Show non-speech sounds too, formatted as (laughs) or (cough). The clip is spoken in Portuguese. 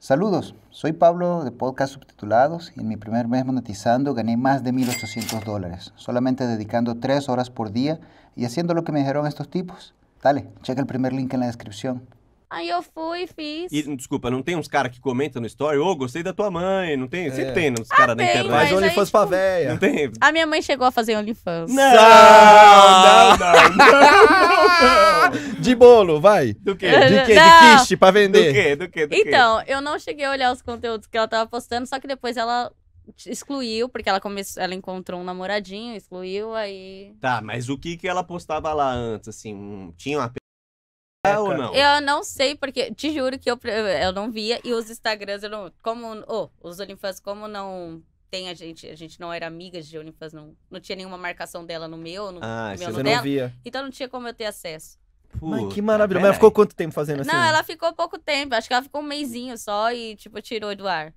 Saludos, soy Pablo de Podcast Subtitulados y en mi primer mes monetizando gané más de 1.800 dólares, solamente dedicando 3 horas por día y haciendo lo que me dijeron estos tipos. Dale, checa el primer link en la Aí eu fui fiz. E, desculpa, não tem uns caras que comentam no story, ô, oh, gostei da tua mãe, não tem? É. Sempre tem uns caras ah, da internet. Faz OnlyFans pra véia. Não tem? A minha mãe chegou a fazer OnlyFans. Não, não, não, não. não. (laughs) de bolo, vai. Do quê? De quê? Não. De quiche pra vender. Do quê? Do quê? Do quê? Então, eu não cheguei a olhar os conteúdos que ela tava postando, só que depois ela excluiu, porque ela começou, ela encontrou um namoradinho, excluiu, aí. Tá, mas o que que ela postava lá antes, assim? um- Tinha uma. É ou não? Eu não sei, porque te juro que eu, eu não via. E os Instagrams, eu não. Como. ô, os Olimpãs, como não tem a gente. A gente não era amiga de Olimpãs, não, não tinha nenhuma marcação dela no meu, no, Ah, no meu, no você não dela. via. Então não tinha como eu ter acesso. Mas que tá maravilha. Mas ela ficou quanto tempo fazendo assim? Não, ela ficou pouco tempo. Acho que ela ficou um mêsinho só e, tipo, tirou do ar.